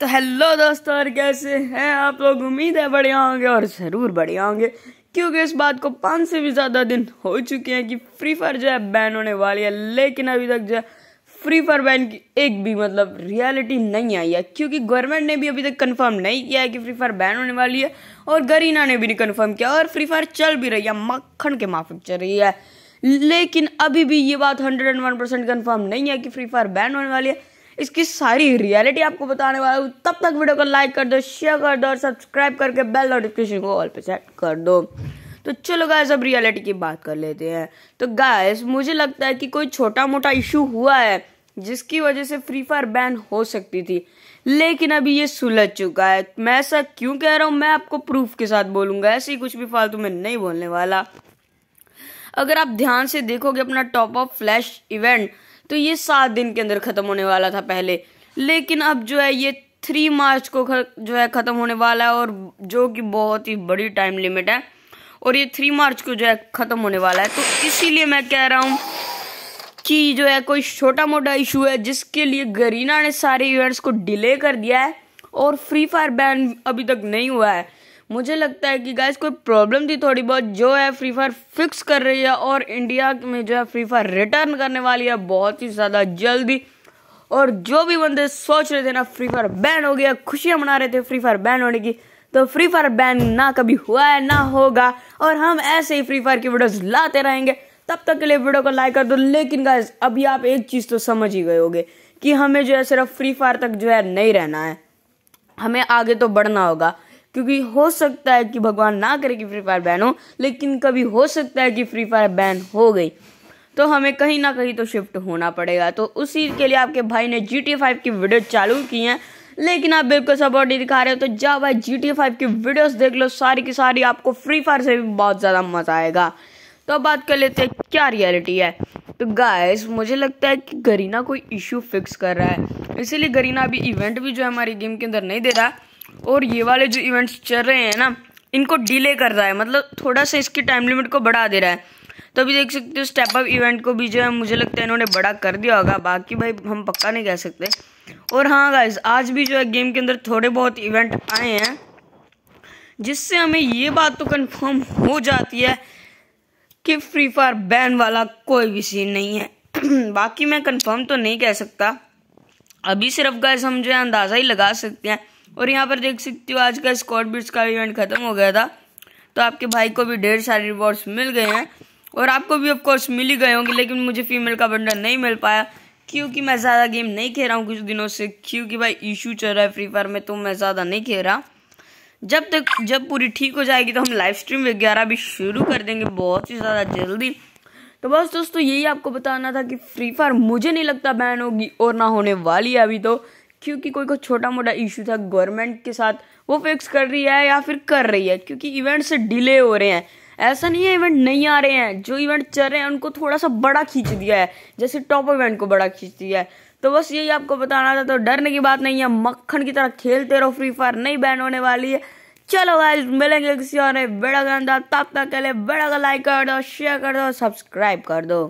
तो हेलो दोस्तों और कैसे हैं आप लोग उम्मीद है बढ़िया होंगे और ज़रूर बढ़िया होंगे क्योंकि इस बात को पाँच से भी ज़्यादा दिन हो चुके हैं कि फ्री फायर जो है बैन होने वाली है लेकिन अभी तक जो है फ्री फायर बैन की एक भी मतलब रियलिटी नहीं आई है क्योंकि गवर्नमेंट ने भी अभी तक कंफर्म नहीं किया है कि फ्री फायर बैन होने वाली है और गरीना ने भी नहीं कन्फर्म किया और फ्री फायर चल भी रही है मक्खन के माफिक चल रही है लेकिन अभी भी ये बात hundred and one percent confirm नहीं है कि फ्री फायर बैन होने वाली है इसकी सारी रियलिटी आपको बताने वाला हूँ तब तक वीडियो को लाइक कर दो शेयर कर दो और सब्सक्राइब करके बेल नोटिफिकेशन को ऑल पे सेट कर दो तो चलो गाइस अब रियलिटी की बात कर लेते हैं तो गाइस मुझे लगता है कि कोई छोटा मोटा इशू हुआ है जिसकी वजह से फ्री फायर बैन हो सकती थी लेकिन अभी ये सुलझ चुका है मैं ऐसा क्यों कह रहा हूँ मैं आपको प्रूफ के साथ बोलूँगा ऐसे ही कुछ भी फालतू में नहीं बोलने वाला अगर आप ध्यान से देखोगे अपना टॉप ऑफ फ्लैश इवेंट तो ये सात दिन के अंदर ख़त्म होने वाला था पहले लेकिन अब जो है ये थ्री मार्च को जो है ख़त्म होने वाला है और जो कि बहुत ही बड़ी टाइम लिमिट है और ये थ्री मार्च को जो है ख़त्म होने वाला है तो इसीलिए मैं कह रहा हूँ कि जो है कोई छोटा मोटा इशू है जिसके लिए गरीना ने सारे इवेंट्स को डिले कर दिया है और फ्री फायर बैन अभी तक नहीं हुआ है मुझे लगता है कि गाइस कोई प्रॉब्लम थी थोड़ी बहुत जो है फ्री फायर फिक्स कर रही है और इंडिया में जो है फ्री फायर रिटर्न करने वाली है बहुत ही ज़्यादा जल्दी और जो भी बंदे सोच रहे थे ना फ्री फायर बैन हो गया खुशियाँ मना रहे थे फ्री फायर बैन होने की तो फ्री फायर बैन ना कभी हुआ है ना होगा और हम ऐसे ही फ्री फायर की वीडियोस लाते रहेंगे तब तक के लिए वीडियो को लाइक कर दो लेकिन गाइज अभी आप एक चीज़ तो समझ ही गए होगे कि हमें जो है सिर्फ फ्री फायर तक जो है नहीं रहना है हमें आगे तो बढ़ना होगा क्योंकि हो सकता है कि भगवान ना करे कि फ्री फायर बैन हो लेकिन कभी हो सकता है कि फ्री फायर बैन हो गई तो हमें कहीं ना कहीं तो शिफ्ट होना पड़ेगा तो उसी के लिए आपके भाई ने जी टी फाइव की वीडियो चालू की है लेकिन आप बिल्कुल सपोर्ट नहीं दिखा रहे हो तो जाओ भाई जी टी फाइव की वीडियोस देख लो सारी की सारी आपको फ्री फायर से भी बहुत ज़्यादा मज़ा आएगा तो बात कर लेते हैं क्या रियलिटी है तो गाइस मुझे लगता है कि गरीना कोई इश्यू फिक्स कर रहा है इसीलिए गरीना अभी इवेंट भी जो है हमारी गेम के अंदर नहीं दे रहा और ये वाले जो इवेंट्स चल रहे हैं ना इनको डिले कर रहा है मतलब थोड़ा सा इसकी टाइम लिमिट को बढ़ा दे रहा है तो अभी देख सकते हो स्टेप अप इवेंट को भी जो है मुझे लगता है इन्होंने बड़ा कर दिया होगा बाकी भाई हम पक्का नहीं कह सकते और हाँ गाइज आज भी जो है गेम के अंदर थोड़े बहुत इवेंट आए हैं जिससे हमें ये बात तो कन्फर्म हो जाती है कि फ्री फायर बैन वाला कोई भी सीन नहीं है बाकी मैं कन्फर्म तो नहीं कह सकता अभी सिर्फ गाइज हम जो है अंदाज़ा ही लगा सकते हैं और यहाँ पर देख सकते हो आज का स्कॉट बिट्स का इवेंट खत्म हो गया था तो आपके भाई को भी ढेर सारे रिवॉर्ड्स मिल गए हैं और आपको भी ऑफकोर्स मिल ही गए होंगे लेकिन मुझे फीमेल का बंडल नहीं मिल पाया क्योंकि मैं ज़्यादा गेम नहीं खेल रहा हूँ कुछ दिनों से क्योंकि भाई इशू चल रहा है फ्री फायर में तो मैं ज़्यादा नहीं खेल रहा जब तक जब पूरी ठीक हो जाएगी तो हम लाइव स्ट्रीम वगैरह भी शुरू कर देंगे बहुत ही ज़्यादा जल्दी तो बस दोस्तों यही आपको बताना था कि फ्री फायर मुझे नहीं लगता बैन होगी और ना होने वाली है अभी तो क्योंकि कोई कोई छोटा मोटा इशू था गवर्नमेंट के साथ वो फिक्स कर रही है या फिर कर रही है क्योंकि इवेंट्स डिले हो रहे हैं ऐसा नहीं है इवेंट नहीं आ रहे हैं जो इवेंट चल रहे हैं उनको थोड़ा सा बड़ा खींच दिया है जैसे टॉप इवेंट को बड़ा खींच दिया है तो बस यही आपको बताना था तो डरने की बात नहीं है मक्खन की तरह खेलते रहो फ्री फायर नहीं बैन होने वाली है चलो गाइस मिलेंगे किसी और बड़ा गंदा तब तक के लिए बड़ा का लाइक कर दो शेयर कर दो सब्सक्राइब कर दो